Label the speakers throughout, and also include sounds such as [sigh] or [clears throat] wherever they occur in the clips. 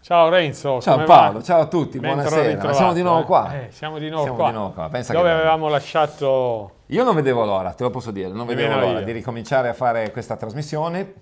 Speaker 1: Ciao Renzo. Ciao Paolo, va? ciao a tutti, Mentre buonasera. Siamo di nuovo qua. Eh, siamo di nuovo siamo qua. Di nuovo qua. Dove avevamo lasciato...
Speaker 2: Io non vedevo l'ora, te lo posso dire, non vedevo l'ora io. di ricominciare a fare questa trasmissione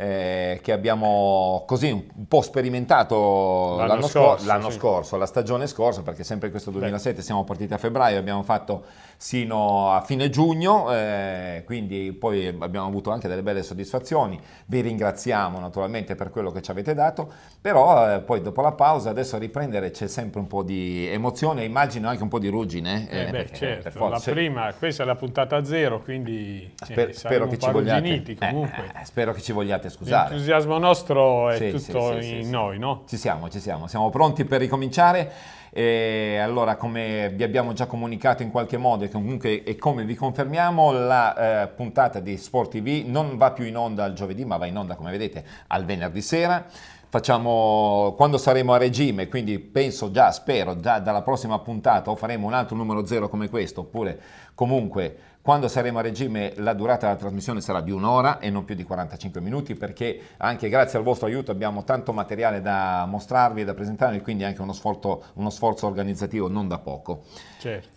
Speaker 2: eh, che abbiamo così un po' sperimentato l'anno, l'anno, scorso, l'anno sì. scorso, la stagione scorsa, perché sempre questo 2007 Beh. siamo partiti a febbraio, abbiamo fatto sino a fine giugno, eh, quindi poi abbiamo avuto anche delle belle soddisfazioni, vi ringraziamo naturalmente per quello che ci avete dato, però eh, poi dopo la pausa adesso a riprendere c'è sempre un po' di emozione, immagino anche un po' di ruggine. Eh, eh beh, perché, eh, certo, per la
Speaker 1: prima, questa è la puntata zero, quindi eh, Sper, spero, che ci vogliate, eh,
Speaker 2: comunque. spero che ci vogliate scusare. L'entusiasmo nostro è sì, tutto sì, sì, in noi, no? Ci siamo, ci siamo, siamo pronti per ricominciare. E allora, come vi abbiamo già comunicato in qualche modo e comunque e come vi confermiamo, la eh, puntata di Sport TV non va più in onda il giovedì, ma va in onda, come vedete, al venerdì sera. Facciamo, quando saremo a regime, quindi penso già, spero, già dalla prossima puntata o faremo un altro numero zero come questo, oppure comunque quando saremo a regime la durata della trasmissione sarà di un'ora e non più di 45 minuti perché anche grazie al vostro aiuto abbiamo tanto materiale da mostrarvi e da presentarvi, quindi anche uno sforzo, uno sforzo organizzativo non da poco. Certo.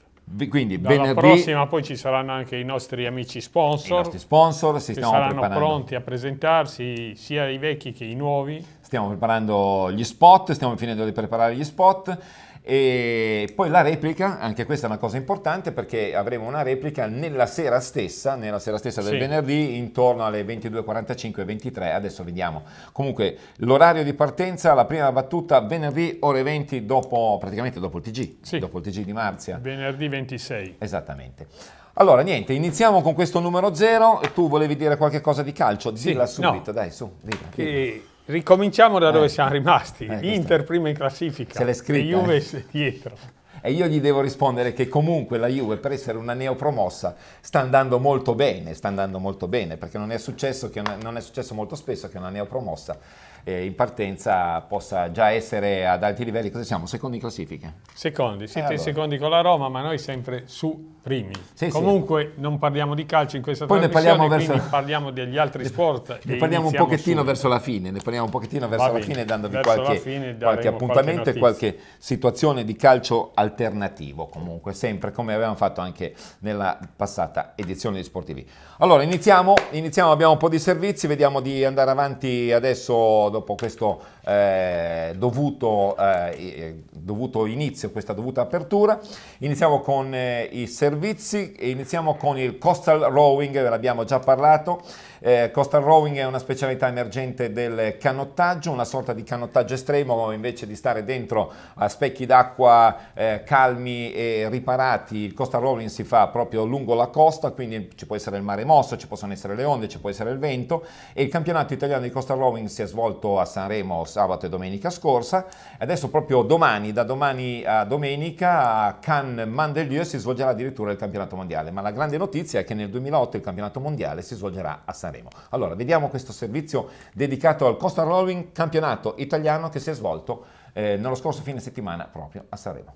Speaker 2: Quindi Dalla venerdì, prossima
Speaker 1: poi ci saranno anche i nostri amici sponsor. I nostri sponsor si che saranno preparando. pronti a presentarsi sia i vecchi che i nuovi.
Speaker 2: Stiamo preparando gli spot, stiamo finendo di preparare gli spot. E poi la replica, anche questa è una cosa importante perché avremo una replica nella sera stessa, nella sera stessa del sì. venerdì intorno alle 22.45 e 23, adesso vediamo. Comunque l'orario di partenza, la prima battuta venerdì ore 20 dopo, praticamente dopo il TG, sì. dopo il TG di Marzia.
Speaker 1: Venerdì 26.
Speaker 2: Esattamente. Allora, niente, iniziamo con questo numero 0. Tu volevi dire qualche cosa di calcio? Dilla sì, subito,
Speaker 1: no. dai, su. Dilla, che Ricominciamo da dove eh, siamo rimasti. Eh, Inter prima in classifica. Se l'è scritta. E Juve eh.
Speaker 2: dietro. E io gli devo rispondere che comunque la Juve, per essere una neopromossa, sta andando molto bene, sta andando molto bene, perché non è successo, che, non è successo molto spesso che una neopromossa eh, in partenza possa già essere ad alti livelli. Cosa siamo? Secondi in classifica?
Speaker 1: Secondi, siete eh, allora. secondi con la Roma, ma noi sempre su primi. Sì, Comunque sì. non parliamo di calcio in questa Poi trasmissione, parliamo verso... quindi parliamo degli altri sport. Ne, parliamo un pochettino su... verso la fine,
Speaker 2: ne parliamo un pochettino verso bene, la fine dandovi qualche, fine qualche, appuntamento qualche e qualche situazione di calcio alternativo comunque, sempre come avevamo fatto anche nella passata edizione di Sportivi. Allora iniziamo, iniziamo abbiamo un po' di servizi, vediamo di andare avanti adesso dopo questo eh, dovuto, eh, dovuto, inizio, questa dovuta apertura. Iniziamo con eh, i servizi, iniziamo con il coastal rowing, ve l'abbiamo già parlato. Eh, coastal rowing è una specialità emergente del canottaggio, una sorta di canottaggio estremo, invece di stare dentro a specchi d'acqua eh, calmi e riparati, il coastal rowing si fa proprio lungo la costa, quindi ci può essere il mare mosso, ci possono essere le onde, ci può essere il vento e il campionato italiano di coastal rowing si è svolto a Sanremo sabato e domenica scorsa. Adesso proprio domani, da domani a domenica, a Cannes Mandelieu si svolgerà addirittura il campionato mondiale, ma la grande notizia è che nel 2008 il campionato mondiale si svolgerà a Sanremo. Sanremo. Allora, vediamo questo servizio dedicato al Costa Rowing campionato italiano che si è svolto eh, nello scorso fine settimana proprio a Sanremo.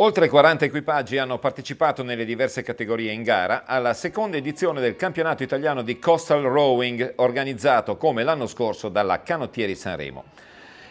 Speaker 2: Oltre 40 equipaggi hanno partecipato nelle diverse categorie in gara alla seconda edizione del campionato italiano di Coastal Rowing organizzato come l'anno scorso dalla Canottieri Sanremo.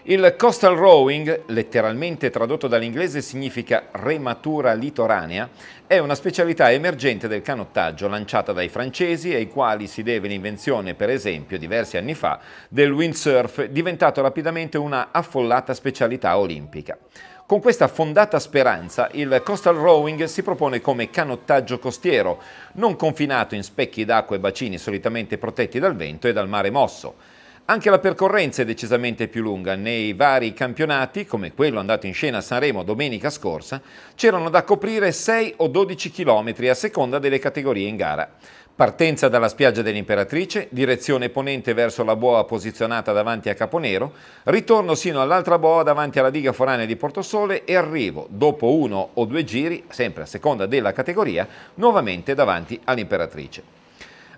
Speaker 2: Il coastal rowing, letteralmente tradotto dall'inglese significa rematura litoranea, è una specialità emergente del canottaggio lanciata dai francesi ai quali si deve l'invenzione, per esempio, diversi anni fa, del windsurf, diventato rapidamente una affollata specialità olimpica. Con questa fondata speranza, il coastal rowing si propone come canottaggio costiero, non confinato in specchi d'acqua e bacini solitamente protetti dal vento e dal mare mosso. Anche la percorrenza è decisamente più lunga. Nei vari campionati, come quello andato in scena a Sanremo domenica scorsa, c'erano da coprire 6 o 12 km a seconda delle categorie in gara. Partenza dalla spiaggia dell'Imperatrice, direzione ponente verso la boa posizionata davanti a Caponero, ritorno sino all'altra boa davanti alla diga foranea di Portosole e arrivo, dopo uno o due giri, sempre a seconda della categoria, nuovamente davanti all'Imperatrice.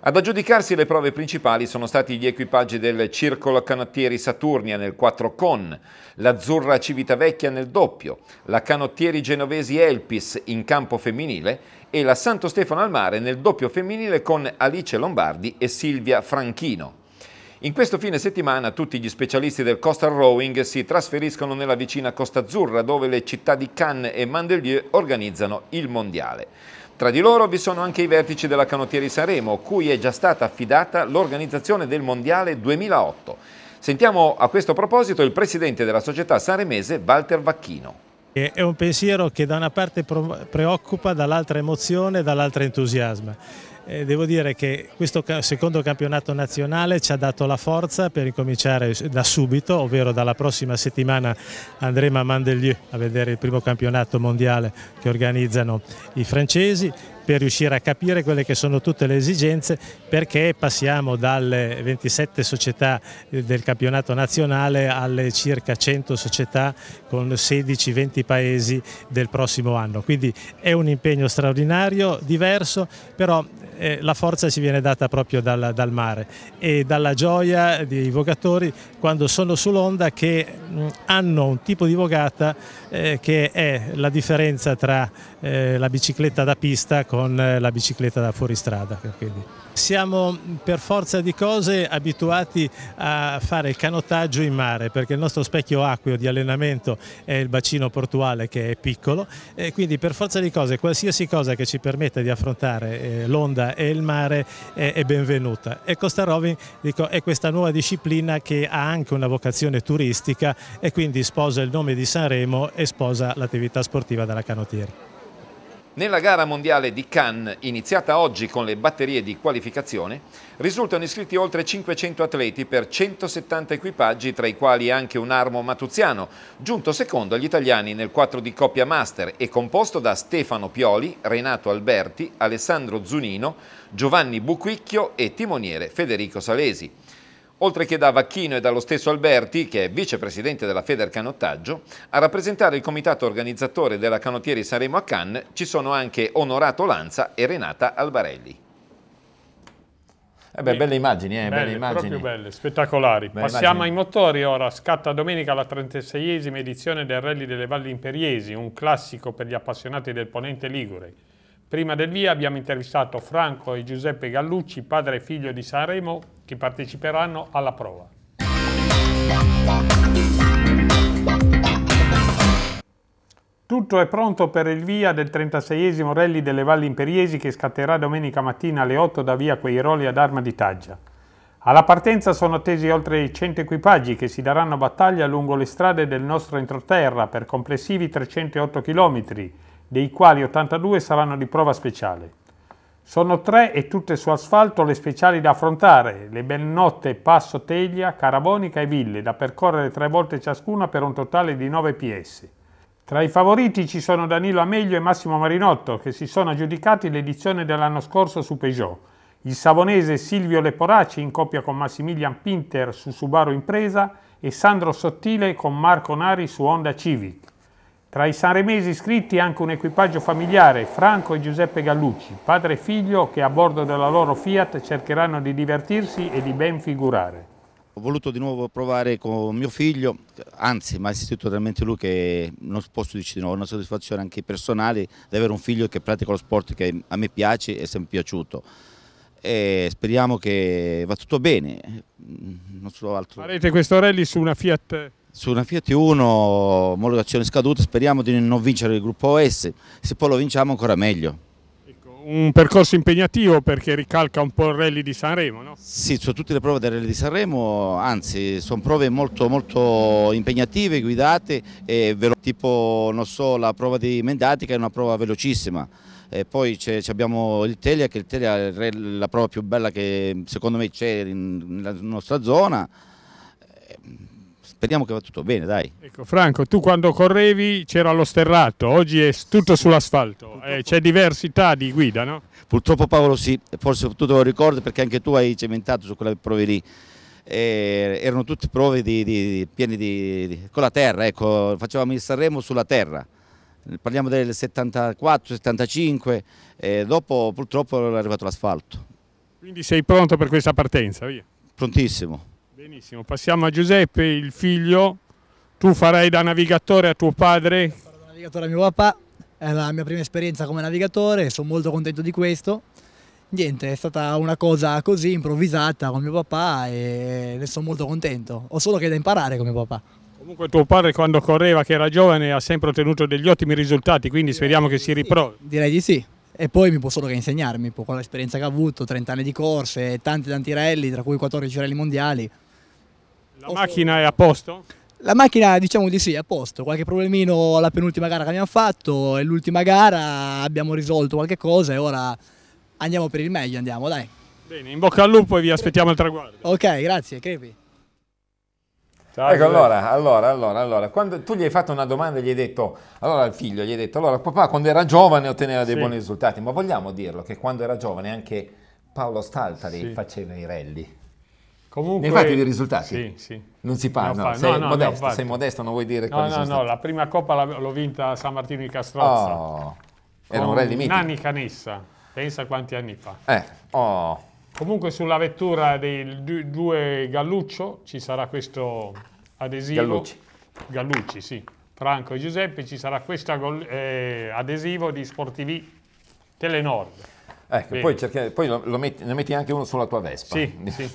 Speaker 2: Ad aggiudicarsi le prove principali sono stati gli equipaggi del Circolo Canottieri Saturnia nel 4 con, l'Azzurra Civitavecchia nel doppio, la Canottieri Genovesi Elpis in campo femminile e la Santo Stefano al Mare nel doppio femminile con Alice Lombardi e Silvia Franchino. In questo fine settimana tutti gli specialisti del coastal rowing si trasferiscono nella vicina Costa Azzurra dove le città di Cannes e Mandelieu organizzano il mondiale. Tra di loro vi sono anche i vertici della canottieri Sanremo, cui è già stata affidata l'organizzazione del Mondiale 2008. Sentiamo a questo proposito il presidente della società sanremese Walter Vacchino.
Speaker 3: È un pensiero che da una parte preoccupa, dall'altra emozione, e dall'altra entusiasma. Eh, devo dire che questo secondo campionato nazionale ci ha dato la forza per ricominciare da subito, ovvero dalla prossima settimana andremo a Mandelieu a vedere il primo campionato mondiale che organizzano i francesi per riuscire a capire quelle che sono tutte le esigenze perché passiamo dalle 27 società eh, del campionato nazionale alle circa 100 società con 16-20 paesi del prossimo anno. Quindi è un impegno straordinario, diverso, però eh, la forza ci viene data proprio dal, dal, mare e dalla gioia dei vogatori quando sono sull'onda che mh, hanno un tipo di vogata eh, che è la differenza tra eh, la bicicletta da pista con eh, la bicicletta da fuoristrada. Quindi. Siamo mm, per forza di cose abituati a fare canottaggio in mare perché il nostro specchio acqueo di allenamento è il bacino portuale che è piccolo e quindi per forza di cose qualsiasi cosa che ci permetta di affrontare eh, l'onda e il mare è benvenuta e Costa Rovin dico, è questa nuova disciplina che ha anche una vocazione turistica e quindi sposa il nome di Sanremo e sposa l'attività sportiva della canottiera.
Speaker 2: Nella gara mondiale di Cannes, iniziata oggi con le batterie di qualificazione, risultano iscritti oltre 500 atleti per 170 equipaggi, tra i quali anche un armo matuziano, giunto secondo agli italiani nel 4 di coppia master e composto da Stefano Pioli, Renato Alberti, Alessandro Zunino, Giovanni Buquicchio e timoniere Federico Salesi oltre che da Vacchino e dallo stesso Alberti, che è vicepresidente della Feder Canottaggio, a rappresentare il comitato organizzatore della Canottieri Saremo a Cannes ci sono anche Onorato Lanza e Renata
Speaker 1: Albarelli. Eh beh, belle immagini, eh, belle, belle immagini. Proprio belle, spettacolari. Belle Passiamo immagini. ai motori ora. Scatta domenica la 36esima edizione del Rally delle Valli Imperiesi, un classico per gli appassionati del Ponente Ligure. Prima del via abbiamo intervistato Franco e Giuseppe Gallucci, padre e figlio di Sanremo, che parteciperanno alla prova. Tutto è pronto per il via del 36esimo Rally delle Valli Imperiesi che scatterà domenica mattina alle 8 da via Queiroli ad Arma di Taggia. Alla partenza sono attesi oltre 100 equipaggi che si daranno battaglia lungo le strade del nostro entroterra per complessivi 308 km, dei quali 82 saranno di prova speciale. Sono tre e tutte su asfalto le speciali da affrontare, le Bennotte, Passo Teglia, Carabonica e Ville, da percorrere tre volte ciascuna per un totale di 9 PS. Tra i favoriti ci sono Danilo Ameglio e Massimo Marinotto, che si sono aggiudicati l'edizione dell'anno scorso su Peugeot. Il savonese Silvio Leporaci in coppia con Massimilian Pinter su Subaru Impresa e Sandro Sottile con Marco Nari su Honda Civic. Tra i sanremesi iscritti anche un equipaggio familiare, Franco e Giuseppe Gallucci, padre e figlio che a bordo della loro Fiat cercheranno di divertirsi e di ben figurare.
Speaker 4: Ho voluto di nuovo provare con mio figlio, anzi mi ha assistito talmente lui che non posso dire di nuovo, è una soddisfazione anche personale di avere un figlio che pratica lo sport che a me piace e è sempre piaciuto. E speriamo che va tutto bene. Non so altro.
Speaker 1: Farete questo rally su una Fiat
Speaker 4: su una Fiat Uno, omologazione scaduta, speriamo di non vincere il gruppo OS, se poi lo vinciamo ancora meglio.
Speaker 1: Ecco, un percorso impegnativo perché ricalca un po' il rally di Sanremo, no?
Speaker 4: Sì, sono tutte le prove del rally di Sanremo, anzi sono prove molto, molto impegnative, guidate, tipo so, la prova di Mendatica è una prova velocissima. E poi abbiamo il Telia, che il Telia è la prova più bella che secondo me c'è nella nostra zona, speriamo che va tutto bene, dai. Ecco, Franco, tu quando correvi c'era lo sterrato, oggi è tutto sull'asfalto, eh, c'è diversità di guida, no? Purtroppo Paolo sì, forse tu te lo ricordi perché anche tu hai cementato su quelle prove lì. Eh, erano tutte prove di, di, piene di, di, con la terra, ecco, facevamo il Sanremo sulla terra parliamo del 74-75, e eh, dopo purtroppo è arrivato l'asfalto.
Speaker 1: Quindi sei pronto per questa partenza? Via. Prontissimo. Benissimo, passiamo a Giuseppe, il figlio. Tu farai da navigatore a tuo padre?
Speaker 5: farò da navigatore a mio papà, è la mia prima esperienza come navigatore, sono molto contento di questo. Niente, è stata una cosa così improvvisata con mio papà e ne sono
Speaker 3: molto contento. Ho solo che da imparare con mio papà.
Speaker 1: Comunque tuo padre quando correva, che era giovane, ha sempre ottenuto degli ottimi risultati, quindi direi speriamo che si riprovi. Sì,
Speaker 5: direi di sì. E poi mi può solo che insegnarmi, con l'esperienza che ha avuto, 30 anni di corse, tanti tanti rally, tra cui 14 rally mondiali.
Speaker 1: La Ho... macchina è a posto? La macchina diciamo di sì, è a posto, qualche problemino alla penultima gara che abbiamo fatto e l'ultima gara abbiamo risolto qualche cosa e ora andiamo per il meglio, andiamo dai. Bene, in bocca al lupo e vi aspettiamo al traguardo. Ok, grazie, crepi. Ecco, Ciao, ecco, allora,
Speaker 2: allora, allora, allora, quando tu gli hai fatto una domanda e gli hai detto, allora il figlio gli hai detto, allora papà quando era giovane otteneva dei sì. buoni risultati, ma vogliamo dirlo che quando era giovane anche Paolo Staltari sì. faceva i rally.
Speaker 1: Comunque, ne fatti dei risultati? Sì, sì.
Speaker 2: Non si parla, no, sei, no, modesto, sei modesto, non vuoi dire No, no, no,
Speaker 1: la prima Coppa l'ho vinta a San Martino di Castrozza. Oh, era un rally mitico. Nanni Canessa, pensa quanti anni fa.
Speaker 2: Eh, oh.
Speaker 1: Comunque sulla vettura dei due Galluccio ci sarà questo adesivo. Gallucci. Gallucci, sì. Franco e Giuseppe, ci sarà questo eh, adesivo di Sportivi Telenord.
Speaker 2: Ecco, poi, cerchi, poi lo, lo metti, ne metti anche uno sulla tua Vespa. Sì, [laughs] sì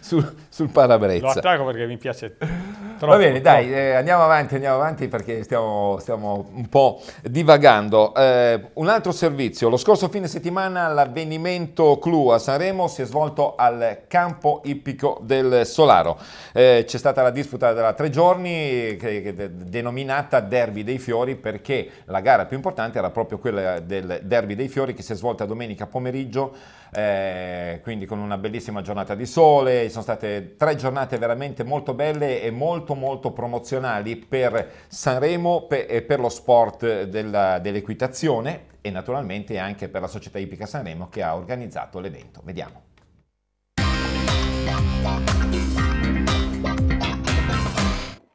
Speaker 2: sul, sul parabrezza. Lo attacco
Speaker 1: perché mi piace [laughs] troppo. Va bene, dai,
Speaker 2: eh, andiamo avanti, andiamo avanti perché stiamo, stiamo un po' divagando. Eh, un altro servizio. Lo scorso fine settimana l'avvenimento Clou a Sanremo si è svolto al campo ippico del Solaro. Eh, c'è stata la disputa da tre giorni che, che, denominata Derby dei Fiori perché la gara più importante era proprio quella del Derby dei Fiori che si è svolta domenica domenica pomeriggio, eh, quindi con una bellissima giornata di sole, sono state tre giornate veramente molto belle e molto molto promozionali per Sanremo per, e per lo sport dell'equitazione e naturalmente anche per la società Ipica Sanremo che ha organizzato l'evento. Vediamo.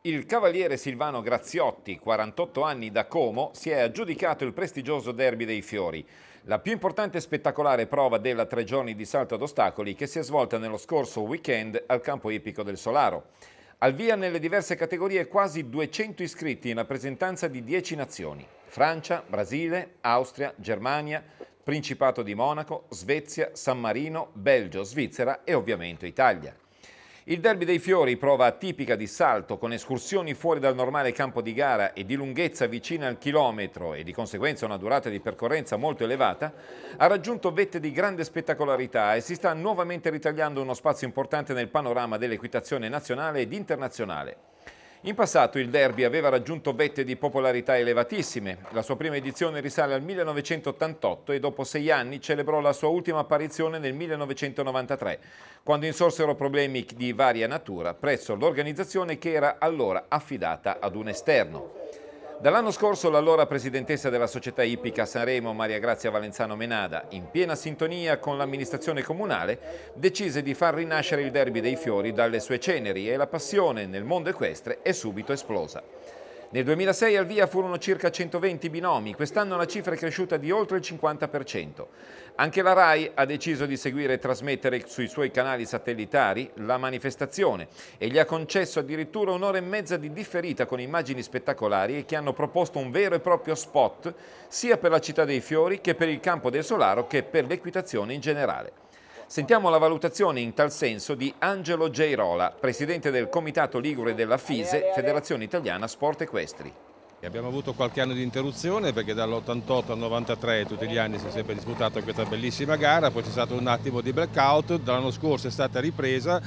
Speaker 2: Il cavaliere Silvano Graziotti, 48 anni da Como, si è aggiudicato il prestigioso Derby dei Fiori la più importante e spettacolare prova della tre giorni di salto ad ostacoli che si è svolta nello scorso weekend al campo ippico del Solaro. Al via nelle diverse categorie quasi 200 iscritti in rappresentanza di 10 nazioni. Francia, Brasile, Austria, Germania, Principato di Monaco, Svezia, San Marino, Belgio, Svizzera e ovviamente Italia. Il derby dei fiori, prova tipica di salto, con escursioni fuori dal normale campo di gara e di lunghezza vicina al chilometro e di conseguenza una durata di percorrenza molto elevata, ha raggiunto vette di grande spettacolarità e si sta nuovamente ritagliando uno spazio importante nel panorama dell'equitazione nazionale ed internazionale. In passato il derby aveva raggiunto vette di popolarità elevatissime. La sua prima edizione risale al 1988 e dopo sei anni celebrò la sua ultima apparizione nel 1993, quando insorsero problemi di varia natura presso l'organizzazione che era allora affidata ad un esterno. Dall'anno scorso l'allora presidentessa della società ippica Sanremo, Maria Grazia Valenzano Menada, in piena sintonia con l'amministrazione comunale, decise di far rinascere il derby dei fiori dalle sue ceneri e la passione nel mondo equestre è subito esplosa. Nel 2006 al via furono circa 120 binomi, quest'anno la cifra è cresciuta di oltre il 50%. Anche la RAI ha deciso di seguire e trasmettere sui suoi canali satellitari la manifestazione e gli ha concesso addirittura un'ora e mezza di differita con immagini spettacolari e che hanno proposto un vero e proprio spot sia per la città dei fiori che per il campo del Solaro che per l'equitazione in generale. Sentiamo la valutazione in tal senso di Angelo Geirola, presidente del Comitato Ligure della FISE, Federazione Italiana Sport Equestri.
Speaker 1: Abbiamo avuto qualche anno di interruzione perché dall'88 al 93 tutti gli anni si è sempre disputata questa bellissima gara, poi c'è stato un attimo di blackout, dall'anno scorso è stata ripresa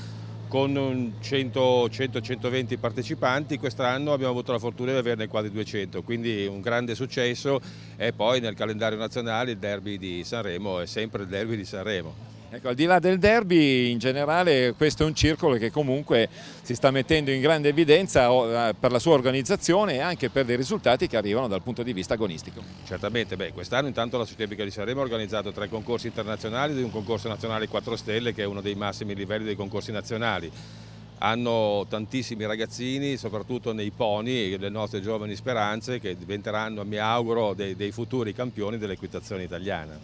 Speaker 1: con 100-120 partecipanti, quest'anno abbiamo avuto la fortuna di averne quasi 200, quindi un grande successo e poi nel calendario nazionale il derby di Sanremo è sempre il derby di Sanremo.
Speaker 2: Ecco, al di là del derby in generale questo è un circolo che comunque si sta mettendo in grande evidenza eh, per la sua organizzazione e anche per dei risultati
Speaker 1: che arrivano dal punto di vista agonistico. Certamente, quest'anno intanto la Società Bica di Sanremo ha organizzato tre concorsi internazionali e un concorso nazionale 4 stelle che è uno dei massimi livelli dei concorsi nazionali. Hanno tantissimi ragazzini, soprattutto nei poni, le nostre giovani speranze che diventeranno, mi auguro, dei, dei futuri campioni dell'equitazione italiana.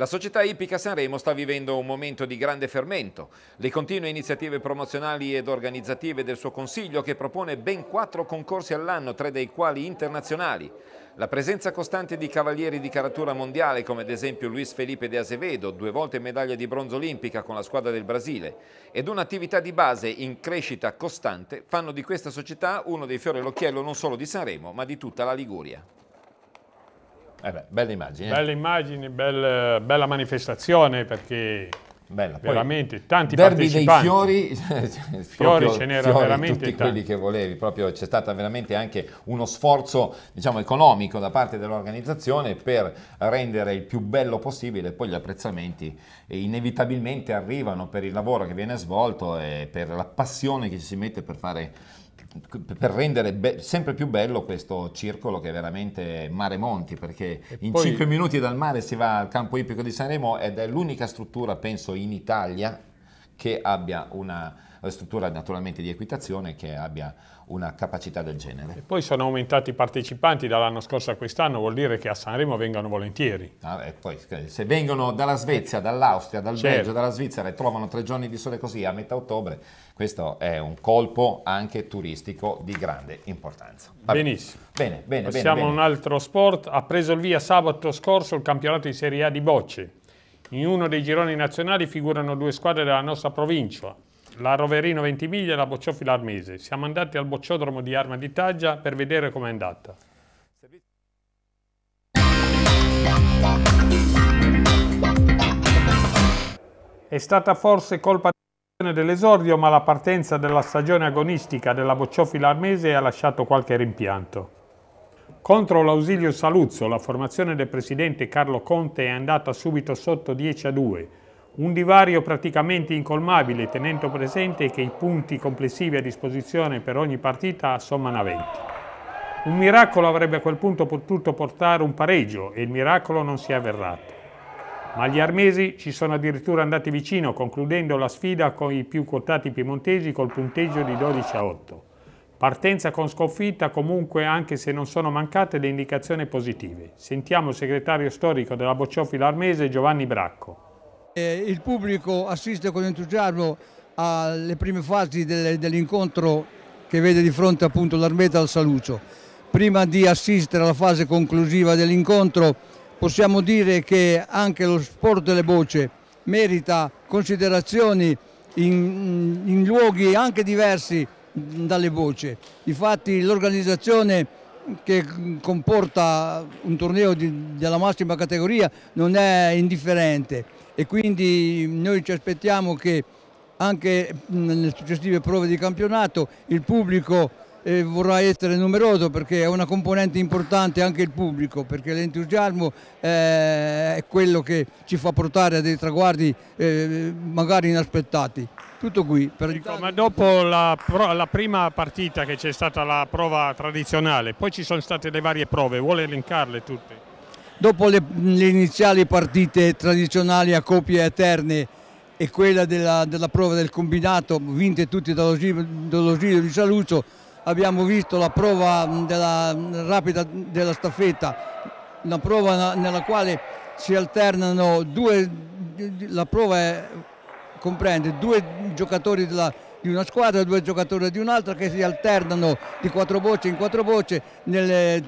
Speaker 1: La
Speaker 2: società Ipica Sanremo sta vivendo un momento di grande fermento. Le continue iniziative promozionali ed organizzative del suo consiglio che propone ben quattro concorsi all'anno, tre dei quali internazionali. La presenza costante di cavalieri di caratura mondiale come ad esempio Luis Felipe de Azevedo, due volte medaglia di bronzo olimpica con la squadra del Brasile, ed un'attività di base in crescita costante fanno di questa società uno dei fiori all'occhiello non solo di Sanremo ma di tutta
Speaker 1: la Liguria. Eh beh, belle immagini. Eh. Belle immagini, bel, bella manifestazione perché Bella,
Speaker 2: poi veramente tanti derby dei fiori, [laughs] fiori ce n'era veramente tutti tanti. quelli che volevi, proprio c'è stato veramente anche uno sforzo diciamo, economico da parte dell'organizzazione per rendere il più bello possibile, poi gli apprezzamenti eh, inevitabilmente arrivano per il lavoro che viene svolto e per la passione che ci si mette per fare per rendere be- sempre più bello questo circolo che è veramente mare monti perché e in poi... 5 minuti dal mare si va al campo ippico di Sanremo ed è l'unica struttura penso in Italia che abbia una struttura naturalmente di equitazione che abbia una capacità del genere. E
Speaker 1: poi sono aumentati i partecipanti dall'anno scorso a quest'anno, vuol dire che a Sanremo vengano volentieri. Ah, poi, eh, se vengono
Speaker 2: dalla Svezia, dall'Austria, dal certo. Belgio, dalla Svizzera e trovano tre giorni di sole così a metà ottobre, questo è un colpo anche turistico di grande importanza. Va Benissimo. Bene, bene, Passiamo bene, a un
Speaker 1: altro sport. Ha preso il via sabato scorso il campionato di Serie A di Bocce. In uno dei gironi nazionali figurano due squadre della nostra provincia, la Roverino Ventimiglia e la Bocciofila Armese. Siamo andati al bocciodromo di Arma di Taggia per vedere com'è andata. È stata forse colpa dell'esordio, ma la partenza della stagione agonistica della Bocciofila Armese ha lasciato qualche rimpianto. Contro l'ausilio Saluzzo, la formazione del presidente Carlo Conte è andata subito sotto 10 a 2, un divario praticamente incolmabile, tenendo presente che i punti complessivi a disposizione per ogni partita sommano a 20. Un miracolo avrebbe a quel punto potuto portare un pareggio e il miracolo non si è avverrato. Ma gli armesi ci sono addirittura andati vicino, concludendo la sfida con i più quotati piemontesi col punteggio di 12 a 8. Partenza con sconfitta comunque anche se non sono mancate le indicazioni positive. Sentiamo il segretario storico della Bocciofila Armese Giovanni Bracco
Speaker 5: il pubblico assiste con entusiasmo alle prime fasi dell'incontro che vede di fronte appunto l'Armeta al Salucio. Prima di assistere alla fase conclusiva dell'incontro possiamo dire che anche lo sport delle bocce merita considerazioni in, in luoghi anche diversi dalle bocce. Infatti l'organizzazione che comporta un torneo di, della massima categoria non è indifferente e quindi noi ci aspettiamo che anche nelle successive prove di campionato il pubblico eh, vorrà essere numeroso perché è una componente importante anche il pubblico, perché l'entusiasmo eh, è quello che ci fa portare a dei traguardi eh, magari inaspettati. Tutto qui. Dico, ma
Speaker 1: dopo la, la, prima partita che c'è stata la prova tradizionale, poi ci sono state le varie prove, vuole elencarle tutte?
Speaker 5: Dopo le, le iniziali partite tradizionali a copie eterne, e quella della, della, prova del combinato, vinte tutte dallo, dallo Giro di Saluzzo, abbiamo visto la prova mm, della, mm, rapida della staffetta, una prova nella quale si alternano due, la prova è, comprende due giocatori della, di una squadra e due giocatori di un'altra che si alternano di quattro bocce in quattro bocce nel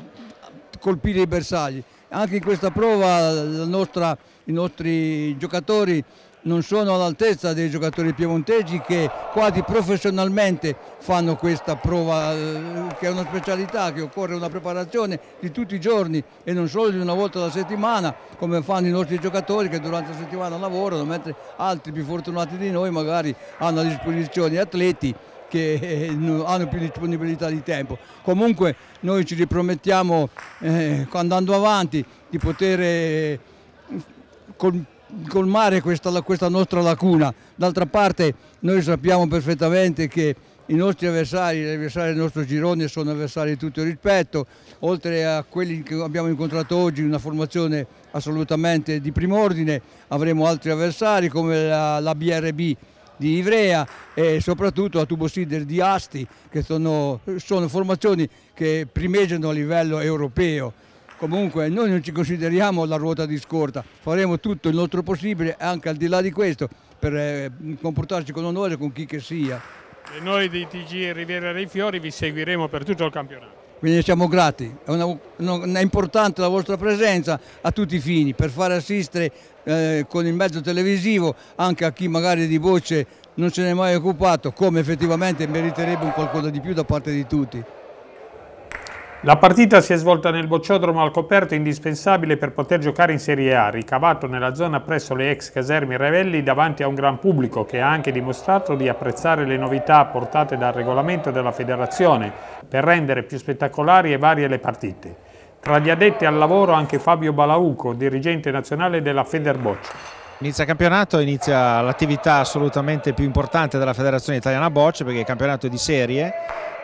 Speaker 5: colpire i bersagli. Anche in questa prova nostra, i nostri giocatori non sono all'altezza dei giocatori piemontesi che quasi professionalmente fanno questa prova eh, che è una specialità, che occorre una preparazione di tutti i giorni e non solo di una volta alla settimana come fanno i nostri giocatori che durante la settimana lavorano mentre altri più fortunati di noi magari hanno a disposizione atleti che eh, hanno più disponibilità di tempo. Comunque noi ci ripromettiamo eh, andando avanti di poter eh, colmare questa, questa nostra lacuna. D'altra parte noi sappiamo perfettamente che i nostri avversari, gli avversari del nostro girone sono avversari di tutto rispetto, oltre a quelli che abbiamo incontrato oggi, una formazione assolutamente di prim'ordine, avremo altri avversari come la, la, BRB di Ivrea e soprattutto la Tubo Tubosider di Asti, che sono, sono formazioni che primeggiano a livello europeo Comunque noi non ci consideriamo la ruota di scorta, faremo tutto il nostro possibile anche al di là di questo per eh, comportarci con onore con chi che sia.
Speaker 1: E noi di TG Riviera dei Fiori vi seguiremo per tutto il campionato.
Speaker 5: Quindi siamo grati, è, una, è importante la vostra presenza a tutti i fini per fare assistere eh, con il mezzo televisivo anche a chi magari di voce non se n'è mai occupato, come effettivamente meriterebbe un qualcosa di più da parte di tutti. La partita si è
Speaker 1: svolta nel bocciodromo al coperto indispensabile per poter giocare in Serie A, ricavato nella zona presso le ex caserme Revelli davanti a un gran pubblico che ha anche dimostrato di apprezzare le novità apportate dal regolamento della federazione per rendere più spettacolari e varie le partite. Tra gli addetti al lavoro anche Fabio Balauco, dirigente nazionale della Federboccia.
Speaker 6: Inizia il campionato, inizia l'attività assolutamente più importante della Federazione Italiana Bocce perché il campionato è di serie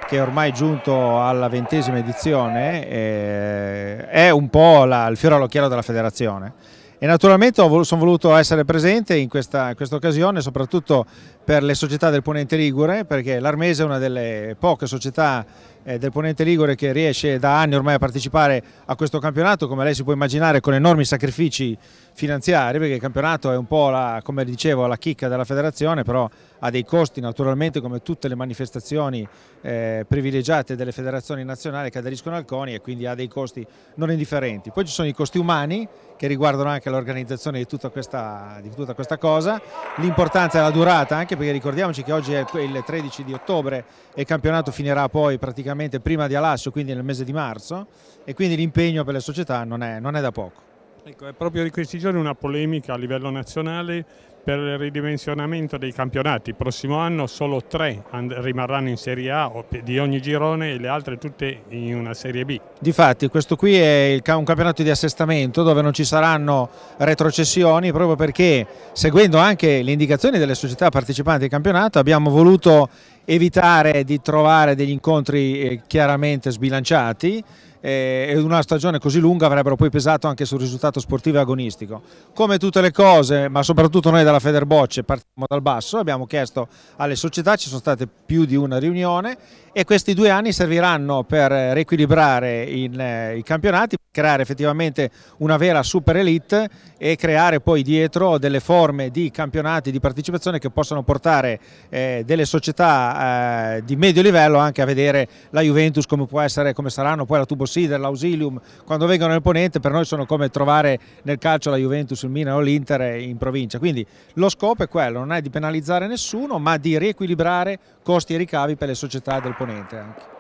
Speaker 6: che è ormai giunto alla ventesima edizione, eh, è un po' la, il fiore all'occhiello della federazione. E naturalmente sono voluto essere presente in questa, in questa occasione, soprattutto per le società del Ponente Ligure perché l'Armese è una delle poche società eh, del Ponente Ligure che riesce da anni ormai a partecipare a questo campionato come lei si può immaginare con enormi sacrifici finanziari perché il campionato è un po' la, come dicevo la chicca della federazione però ha dei costi naturalmente come tutte le manifestazioni eh, privilegiate delle federazioni nazionali che aderiscono al CONI e quindi ha dei costi non indifferenti. Poi ci sono i costi umani che riguardano anche l'organizzazione di, di tutta questa cosa, l'importanza e la durata anche perché ricordiamoci che oggi è il 13 di ottobre e il campionato finirà poi praticamente prima di Alassio, quindi nel mese di marzo e quindi l'impegno per le società non è, non è da poco.
Speaker 1: Ecco, è proprio di questi giorni una polemica a livello nazionale per il ridimensionamento dei campionati. Il prossimo anno solo tre rimarranno in Serie A di ogni girone e le altre tutte in una Serie B. Difatti
Speaker 6: questo qui è un campionato di assestamento dove non ci saranno retrocessioni proprio perché seguendo anche le indicazioni delle società partecipanti al campionato abbiamo voluto evitare di trovare degli incontri eh, chiaramente sbilanciati eh, e una stagione così lunga avrebbero poi pesato anche sul risultato sportivo e agonistico. Come tutte le cose, ma soprattutto noi dalla Federbocce partiamo dal basso, abbiamo chiesto alle società, ci sono state più di una riunione e questi due anni serviranno per riequilibrare in, eh, i campionati, creare effettivamente una vera super elite e creare poi dietro delle forme di campionati di partecipazione che possano portare eh, delle società eh, di medio livello anche a vedere la Juventus come può essere, come saranno poi la Tubo sì dell'ausilium quando vengono nel ponente per noi sono come trovare nel calcio la Juventus, il Milan o l'Inter in provincia. Quindi lo scopo è quello, non è di penalizzare nessuno ma di riequilibrare costi
Speaker 1: e ricavi per le società del ponente anche.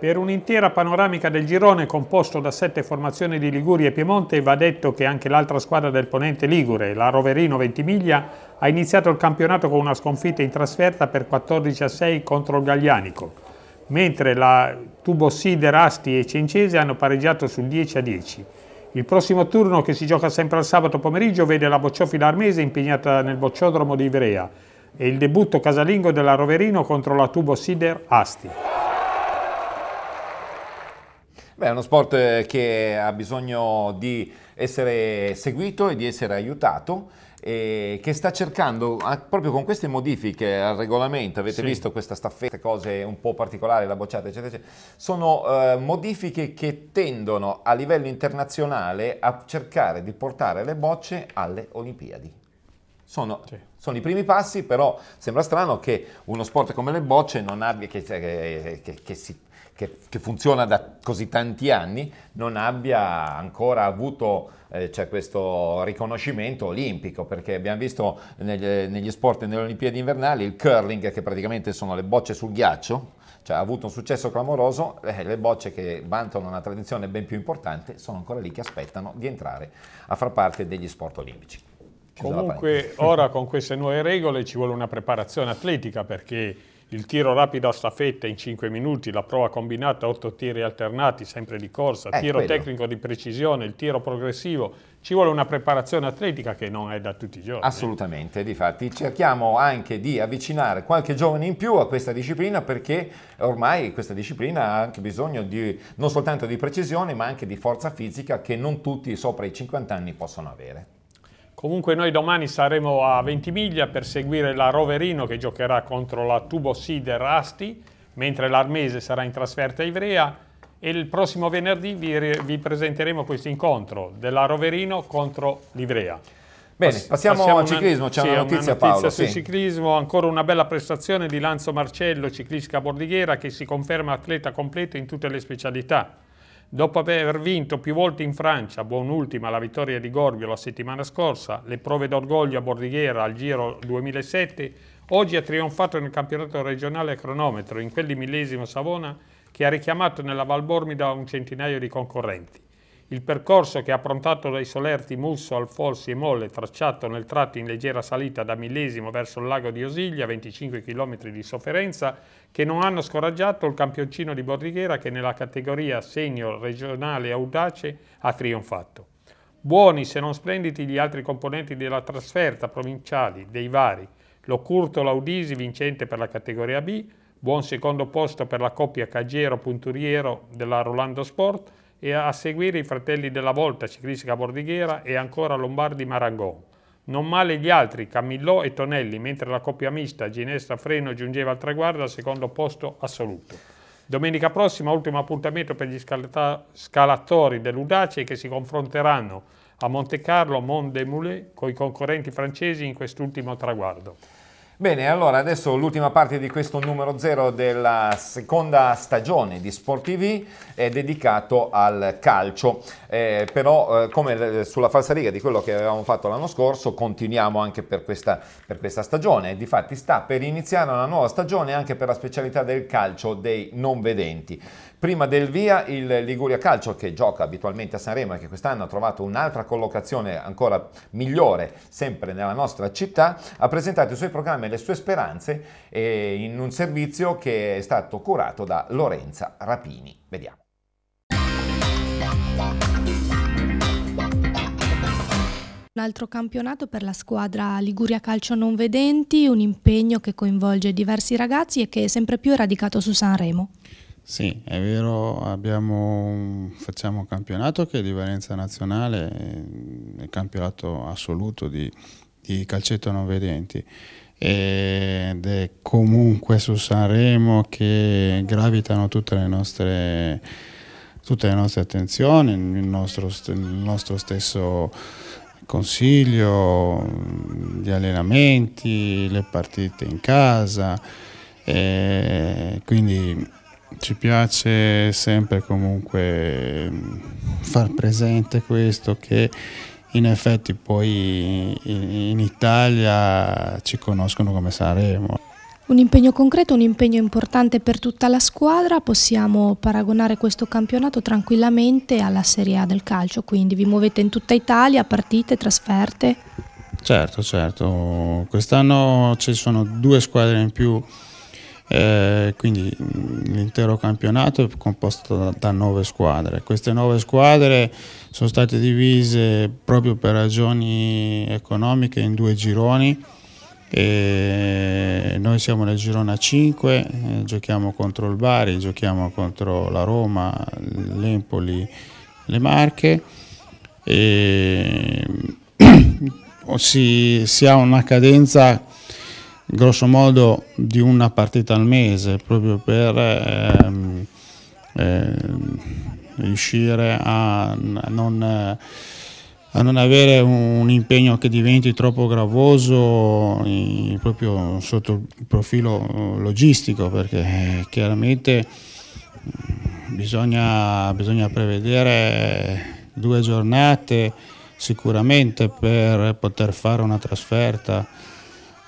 Speaker 1: Per un'intera panoramica del girone composto da sette formazioni di Liguria e Piemonte va detto che anche l'altra squadra del ponente Ligure, la Roverino Ventimiglia, ha iniziato il campionato con una sconfitta in trasferta per 14 a 6 contro il Gaglianico mentre la Tubo Tuboside Rasti e Cencese hanno pareggiato sul 10 a 10. Il prossimo turno, che si gioca sempre al sabato pomeriggio, vede la Bocciofila Armese impegnata nel bocciodromo di Ivrea e il debutto casalingo della Roverino contro la Tubo Sider Asti.
Speaker 2: Beh, è uno sport che ha bisogno di essere seguito e di essere aiutato eh, che sta cercando, a, proprio con queste modifiche al regolamento, avete sì. visto questa staffetta, cose un po' particolari, la bocciata, eccetera, eccetera, sono eh, modifiche che tendono a livello internazionale a cercare di portare le bocce alle Olimpiadi. Sono, sì. sono, i primi passi, però sembra strano che uno sport come le bocce non abbia, che, cioè, che, che, che si che, che funziona da così tanti anni, non abbia ancora avuto eh, c'è cioè, questo riconoscimento olimpico, perché abbiamo visto negli, negli sport e nelle Olimpiadi invernali il curling, che praticamente sono le bocce sul ghiaccio, cioè ha avuto un successo clamoroso, eh, le bocce che vantano una tradizione ben più importante sono ancora lì che aspettano di entrare a far parte degli sport olimpici.
Speaker 1: Comunque ora [laughs] con queste nuove regole ci vuole una preparazione atletica perché il tiro rapido a staffetta in 5 minuti, la prova combinata, 8 tiri alternati, sempre di corsa, eh, tiro quello. tecnico di precisione, il tiro progressivo, ci vuole una preparazione atletica che non è da tutti i giorni. Assolutamente, difatti cerchiamo anche di avvicinare qualche giovane
Speaker 2: in più a questa disciplina perché ormai questa disciplina ha anche bisogno di, non soltanto di precisione ma anche di forza fisica che non tutti sopra i 50 anni possono avere.
Speaker 1: Comunque noi domani saremo a Ventimiglia per seguire la Roverino che giocherà contro la Tubo Sider Asti, mentre l'Armese sarà in trasferta a Ivrea e il prossimo venerdì vi, vi presenteremo questo incontro della Roverino contro l'Ivrea. Bene, passiamo, passiamo al ciclismo, c'è sì, una notizia, una notizia Paolo, sul sì. ciclismo, ancora una bella prestazione di Lanzo Marcello, ciclista bordighera che si conferma atleta completo in tutte le specialità. Dopo aver vinto più volte in Francia, buon'ultima la vittoria di Gorbio la settimana scorsa, le prove d'orgoglio a Bordighera al Giro 2007, oggi ha trionfato nel campionato regionale a cronometro, in quel di millesimo Savona, che ha richiamato nella Valbormida un centinaio di concorrenti. Il percorso che ha approntato dai Solerti, Musso, Alfolsi e Molle, tracciato nel tratto in leggera salita da Millesimo verso il lago di Osiglia, 25 km di sofferenza, che non hanno scoraggiato il campioncino di Bordighera che nella categoria senior regionale audace ha trionfato. Buoni se non splendidi gli altri componenti della trasferta provinciali dei vari, Locurto Laudisi vincente per la categoria B, buon secondo posto per la coppia caggiero punturiero della Rolando Sport, e a seguire i fratelli della Volta Ciclistica Bordighera e ancora Lombardi Marangon. Non male gli altri, Camillò e Tonelli, mentre la coppia mista Ginestra Freno giungeva al traguardo al secondo posto assoluto. Domenica prossima ultimo appuntamento per gli scalatori dell'Udace che si confronteranno a Monte Carlo Mont de Moulet con i concorrenti francesi in quest'ultimo traguardo.
Speaker 2: Bene, allora adesso l'ultima parte di questo numero zero della seconda stagione di Sport TV è dedicato al calcio, eh, però eh, come eh, sulla falsariga di quello che avevamo fatto l'anno scorso continuiamo anche per questa, per questa stagione, difatti sta per iniziare una nuova stagione anche per la specialità del calcio dei non vedenti. Prima del via il Liguria Calcio che gioca abitualmente a Sanremo e che quest'anno ha trovato un'altra collocazione ancora migliore sempre nella nostra città, ha presentato i suoi programmi e le sue speranze eh, in un servizio che è stato curato da Lorenza Rapini. Vediamo.
Speaker 6: Un altro campionato per la squadra Liguria Calcio Non Vedenti, un impegno che coinvolge diversi ragazzi e che è sempre più radicato su Sanremo.
Speaker 7: Sì, è vero, abbiamo, facciamo un campionato che è di valenza nazionale, il campionato assoluto di, di calcetto non vedenti ed è comunque su Sanremo che gravitano tutte le nostre, tutte le nostre attenzioni, il nostro, il nostro stesso consiglio, gli allenamenti, le partite in casa, quindi ci piace sempre comunque mm, far presente questo che in effetti poi in Italia ci conoscono come saremo.
Speaker 6: Un impegno concreto, un impegno importante per tutta la squadra, possiamo paragonare questo campionato tranquillamente alla Serie A del calcio, quindi vi muovete in tutta Italia, partite, trasferte?
Speaker 7: Certo, certo, quest'anno ci sono due squadre in più eh, quindi mm, l'intero campionato è composto da, da nove squadre. Queste nove squadre sono state divise proprio per ragioni economiche in due gironi. E noi siamo nel girone 5, eh, giochiamo contro il Bari, giochiamo contro la Roma, l'Empoli, le Marche. E [clears throat] si, si ha una cadenza grosso modo di una partita al mese proprio per ehm, eh, riuscire a, a, non, eh, a, non, avere un impegno che diventi troppo gravoso proprio sotto il profilo logistico perché eh, chiaramente mm, bisogna, bisogna prevedere due giornate sicuramente per poter fare una trasferta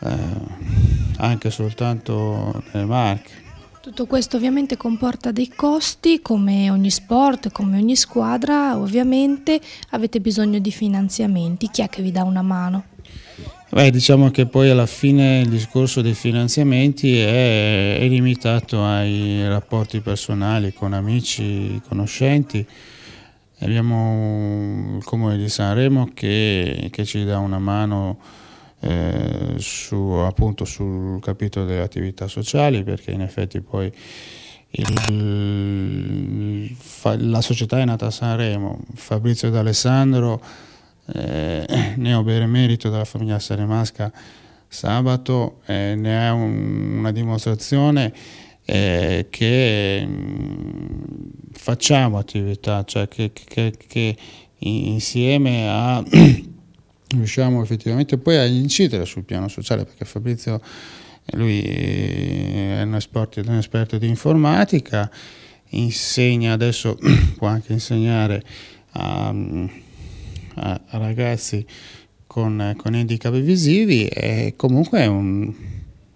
Speaker 7: eh, anche soltanto nelle Marche.
Speaker 6: Tutto questo ovviamente comporta dei costi, come ogni sport, come ogni squadra, ovviamente avete bisogno di finanziamenti. Chi è che vi dà una mano?
Speaker 7: Beh, diciamo che poi alla fine il discorso dei finanziamenti è, è limitato ai rapporti personali con amici, conoscenti. Abbiamo il comune di Sanremo che, che ci dà una mano eh, su, appunto sul capitolo delle attività sociali perché in effetti poi il, la società è nata a Sanremo, Fabrizio D'Alessandro, eh, neo benemerito della famiglia Saremasca sabato, eh, ne è un, una dimostrazione eh, che mh, mm, facciamo attività, cioè che, che, che insieme a [clears throat] riusciamo effettivamente poi a incidere sul piano sociale, perché Fabrizio eh, lui eh, è un esperto, un esperto di informatica, insegna adesso, [clears throat] può anche insegnare a, a ragazzi con, con, handicap visivi e comunque è, un,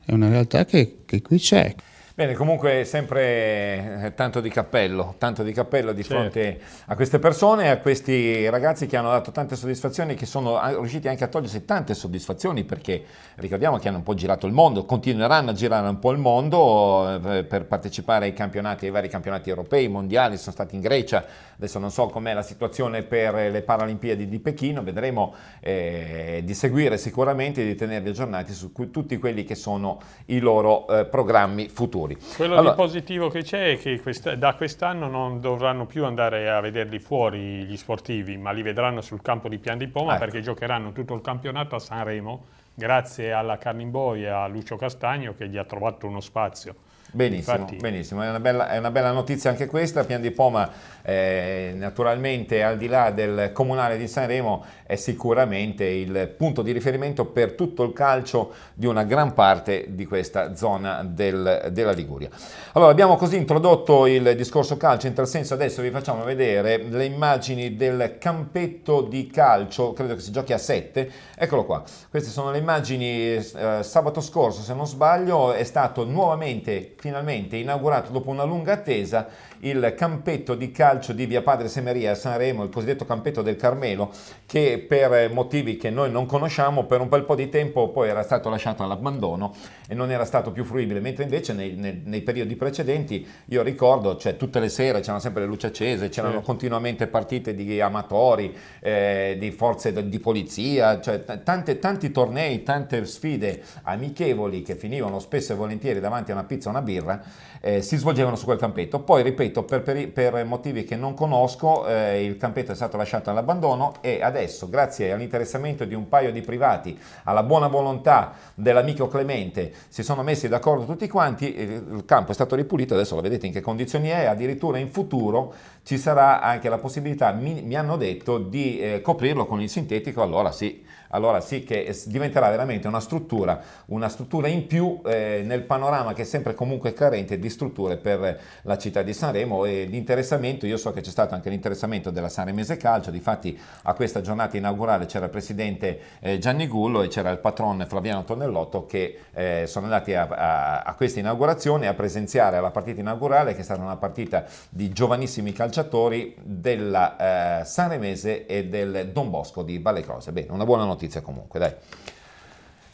Speaker 7: è una realtà che, che qui c'è.
Speaker 2: Bene, comunque sempre eh, tanto di cappello, tanto di cappello di certo. fronte a queste persone, a questi ragazzi che hanno dato tante soddisfazioni, che sono riusciti anche a togliersi tante soddisfazioni perché ricordiamo che hanno un po' girato il mondo, continueranno a girare un po' il mondo eh, per partecipare ai campionati, ai vari campionati europei, mondiali, sono stati in Grecia, adesso non so com'è la situazione per le Paralimpiadi di Pechino, vedremo eh, di seguire sicuramente e di tenervi aggiornati su tutti quelli che sono i loro eh, programmi futuri lavori. Quello allora, di
Speaker 1: positivo che c'è è che quest da quest'anno non dovranno più andare a vederli fuori gli sportivi, ma li vedranno sul campo di Pian di Poma ecco. perché giocheranno tutto il campionato a Sanremo grazie alla Carnimboi e a Lucio Castagno che gli ha trovato uno spazio Benissimo, Infatti...
Speaker 2: benissimo. È, una bella, è, una bella, notizia anche questa. Pian di Poma, eh, naturalmente, al di là del comunale di Sanremo, è sicuramente il punto di riferimento per tutto il calcio di una gran parte di questa zona del, della Liguria. Allora, abbiamo così introdotto il discorso calcio. In tal senso, adesso vi facciamo vedere le immagini del campetto di calcio. Credo che si giochi a 7. Eccolo qua. Queste sono le immagini eh, sabato scorso, se non sbaglio, è stato nuovamente finalmente inaugurato dopo una lunga attesa il campetto di calcio di Via Padre Semeria a Sanremo, il cosiddetto campetto del Carmelo, che per motivi che noi non conosciamo per un bel po' di tempo poi era stato lasciato all'abbandono e non era stato più fruibile, mentre invece nei, nei, nei periodi precedenti io ricordo, cioè tutte le sere c'erano sempre le luci accese, c'erano sì. continuamente partite di amatori, eh, di forze di, di polizia, cioè tante, tanti tornei, tante sfide amichevoli che finivano spesso e volentieri davanti a una pizza o una birra, eh, si svolgevano su quel campetto. Poi, ripeto, detto, per, per, per motivi che non conosco, eh, il campetto è stato lasciato all'abbandono e adesso, grazie all'interessamento di un paio di privati, alla buona volontà dell'amico Clemente, si sono messi d'accordo tutti quanti, il campo è stato ripulito, adesso lo vedete in che condizioni è, addirittura in futuro ci sarà anche la possibilità, mi, mi hanno detto, di eh, coprirlo con il sintetico, allora sì, allora sì che diventerà veramente una struttura, una struttura in più eh, nel panorama che è sempre comunque carente di strutture per la città di Sanremo e l'interessamento, io so che c'è stato anche l'interessamento della Sanremese Calcio, difatti a questa giornata inaugurale c'era il presidente eh, Gianni Gullo e c'era il patron Flaviano Tonnellotto che eh, sono andati a, a, a questa inaugurazione a presenziare la partita inaugurale che è stata una partita di giovanissimi calciatori della eh, Sanremese e del Don Bosco di Valle Bene, una buona notte notizia comunque, dai.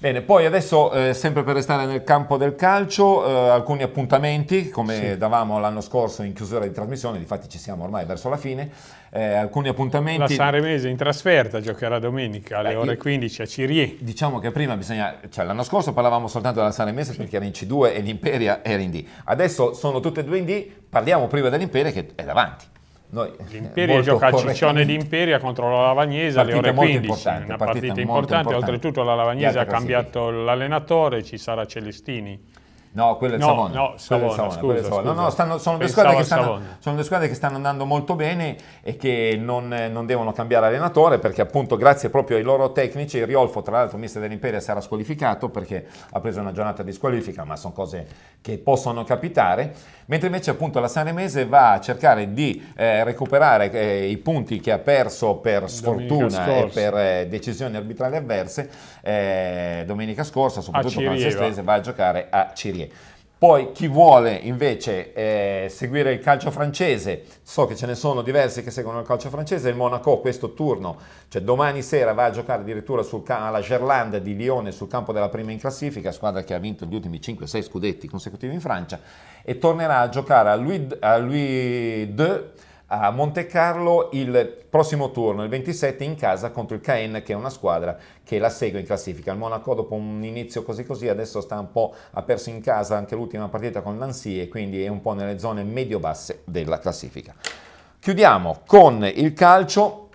Speaker 2: Bene, poi adesso eh, sempre per restare nel campo del calcio, eh, alcuni appuntamenti, come sì. davamo l'anno scorso in chiusura di trasmissione, difatti ci siamo ormai verso la fine, eh, alcuni appuntamenti... La Sanremese
Speaker 1: in trasferta giocherà domenica alle Beh, ore 15
Speaker 2: a Cirie. Diciamo che prima bisogna... Cioè, l'anno scorso parlavamo soltanto della Sanremese sì. perché era in C2 e l'Imperia era in D. Adesso sono tutte e due in D, parliamo prima dell'Imperia che è davanti.
Speaker 1: Noi, L'Imperia gioca a Ciccione d'Imperia contro la Lavagnese alle ore 15, importante, una partita, partita importante, importante, oltretutto la Lavagnese ha cambiato l'allenatore, ci sarà Celestini No, quello è il no, Savona. No, Savona, Savona, scusa, Savona. Scusa. No, no, stanno, sono, due stanno,
Speaker 2: sono, due squadre che stanno, andando molto bene e che non, non, devono cambiare allenatore perché appunto grazie proprio ai loro tecnici, Riolfo tra l'altro mister dell'Imperia sarà squalificato perché ha preso una giornata di squalifica, ma sono cose che possono capitare, mentre invece appunto la Sanremese va a cercare di eh, recuperare eh, i punti che ha perso per sfortuna e per eh, decisioni arbitrali avverse eh, domenica scorsa, soprattutto con la va a giocare a Ciriano serie. Poi chi vuole invece eh, seguire il calcio francese, so che ce ne sono diversi che seguono il calcio francese, il Monaco questo turno, cioè domani sera va a giocare addirittura sul, alla Gerland di Lione sul campo della prima in classifica, squadra che ha vinto gli ultimi 5-6 scudetti consecutivi in Francia, e tornerà a giocare a Louis, a Louis II a Monte Carlo il prossimo turno, il 27, in casa contro il Caen, che è una squadra che la segue in classifica. Il Monaco dopo un inizio così così adesso sta un po', ha perso in casa anche l'ultima partita con l'Ansi e quindi è un po' nelle zone medio-basse della classifica. Chiudiamo con il calcio,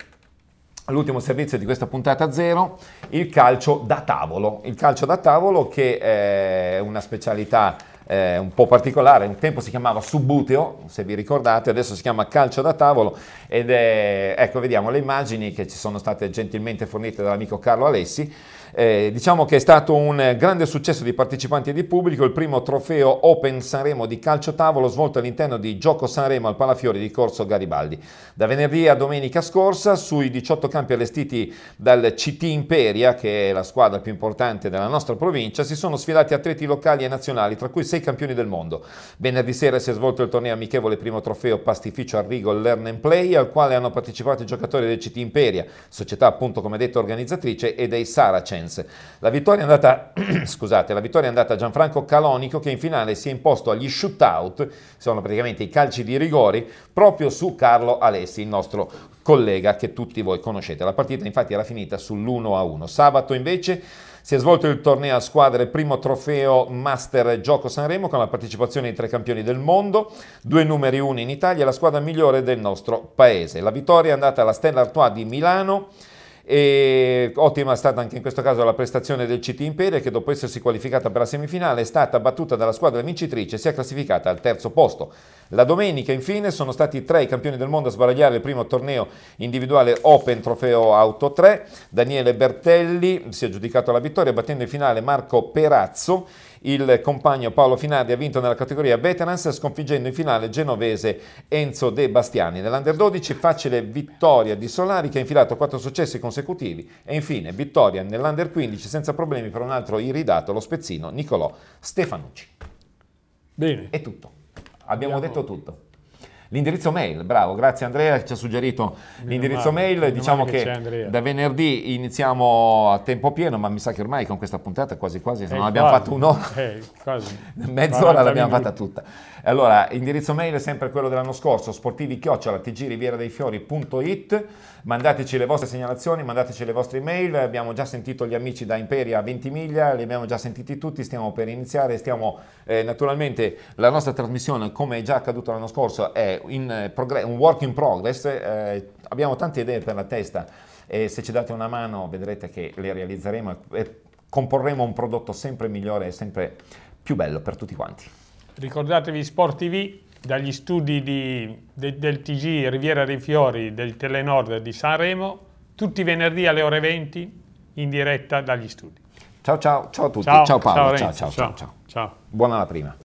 Speaker 2: l'ultimo servizio di questa puntata zero, il calcio da tavolo. Il calcio da tavolo che è una specialità eh, un po' particolare, un tempo si chiamava Subbuteo, se vi ricordate, adesso si chiama calcio da tavolo ed è, ecco vediamo le immagini che ci sono state gentilmente fornite dall'amico Carlo Alessi, eh, diciamo che è stato un grande successo di partecipanti e di pubblico, il primo trofeo Open Sanremo di calcio tavolo svolto all'interno di Gioco Sanremo al Palafiori di Corso Garibaldi. Da venerdì a domenica scorsa, sui 18 campi allestiti dal CT Imperia, che è la squadra più importante della nostra provincia, si sono sfilati atleti locali e nazionali, tra cui sei campioni del mondo. Venerdì sera si è svolto il torneo amichevole primo trofeo pastificio Arrigo Learn and Play, al quale hanno partecipato i giocatori del CT Imperia, società appunto come detto organizzatrice, e dei Saracens statunitense. La vittoria, andata, [clears throat] scusate, la vittoria è andata, a Gianfranco Calonico che in finale si è imposto agli shootout, sono praticamente i calci di rigori, proprio su Carlo Alessi, il nostro collega che tutti voi conoscete. La partita infatti era finita sull'1-1. Sabato invece si è svolto il torneo a squadre, primo trofeo Master Gioco Sanremo con la partecipazione di tre campioni del mondo, due numeri uno in Italia, la squadra migliore del nostro paese. La vittoria è andata alla Stella Artois di Milano e ottima è stata anche in questo caso la prestazione del CT Imperia che dopo essersi qualificata per la semifinale è stata battuta dalla squadra vincitrice e si è classificata al terzo posto. La domenica infine sono stati tre i campioni del mondo a sbaragliare il primo torneo individuale Open Trofeo Auto 3. Daniele Bertelli si è giudicato la vittoria battendo in finale Marco Perazzo il compagno Paolo Finardi ha vinto nella categoria Veterans sconfiggendo in finale genovese Enzo De Bastiani. Nell'Under 12 facile vittoria di Solari che ha infilato quattro successi consecutivi e infine vittoria nell'Under 15 senza problemi per un altro iridato, lo spezzino Nicolò Stefanucci. Bene. È tutto. Abbiamo, Abbiamo detto tutto. L'indirizzo mail, bravo, grazie Andrea che ci ha suggerito meno l'indirizzo male, mail. Diciamo che, che da venerdì iniziamo a tempo pieno, ma mi sa che ormai con questa puntata quasi quasi, se eh, non abbiamo fatto un'ora, [laughs] eh, quasi. [laughs] mezz'ora l'abbiamo fatta tutta. Allora, indirizzo mail è sempre quello dell'anno scorso, sportivichiocciolaTGRivieradeifiori.it, mandateci le vostre segnalazioni, mandateci le vostre email, abbiamo già sentito gli amici da Imperia a Ventimiglia, li abbiamo già sentiti tutti, stiamo per iniziare, stiamo eh, naturalmente la nostra trasmissione, come è già accaduto l'anno scorso, è è eh, un work in progress, eh, abbiamo tante idee per la testa e se ci date una mano vedrete che le realizzeremo e comporremo un prodotto sempre migliore e sempre più bello per tutti quanti.
Speaker 1: Ricordatevi Sport TV dagli studi di, de, del TG Riviera dei Fiori del Telenord di Sanremo tutti i venerdì alle ore 20 in diretta dagli studi.
Speaker 2: Ciao ciao, ciao a tutti, ciao, ciao Paolo, ciao ciao, ciao ciao. Buona la prima.